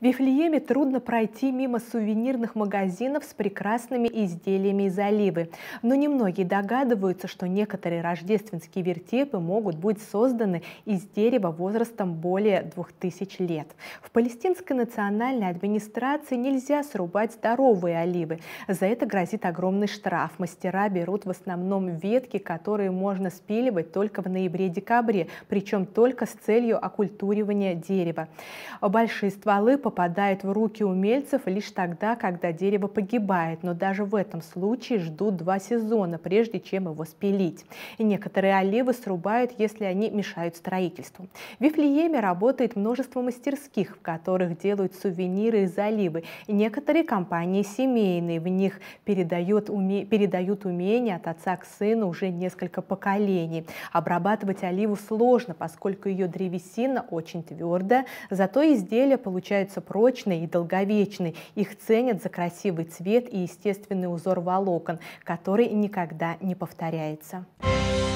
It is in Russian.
В Вифлееме трудно пройти мимо сувенирных магазинов с прекрасными изделиями из оливы. Но немногие догадываются, что некоторые рождественские вертепы могут быть созданы из дерева возрастом более 2000 лет. В палестинской национальной администрации нельзя срубать здоровые оливы. За это грозит огромный штраф. Мастера берут в основном ветки, которые можно спиливать только в ноябре-декабре, причем только с целью оккультуривания дерева. Большие стволы по попадает в руки умельцев лишь тогда, когда дерево погибает, но даже в этом случае ждут два сезона, прежде чем его спилить. И некоторые оливы срубают, если они мешают строительству. В Вифлееме работает множество мастерских, в которых делают сувениры из оливы, и некоторые компании семейные, в них передают, уме... передают умение от отца к сыну уже несколько поколений. Обрабатывать оливу сложно, поскольку ее древесина очень твердая, зато изделия получаются становятся прочной и долговечной. Их ценят за красивый цвет и естественный узор волокон, который никогда не повторяется. Thank you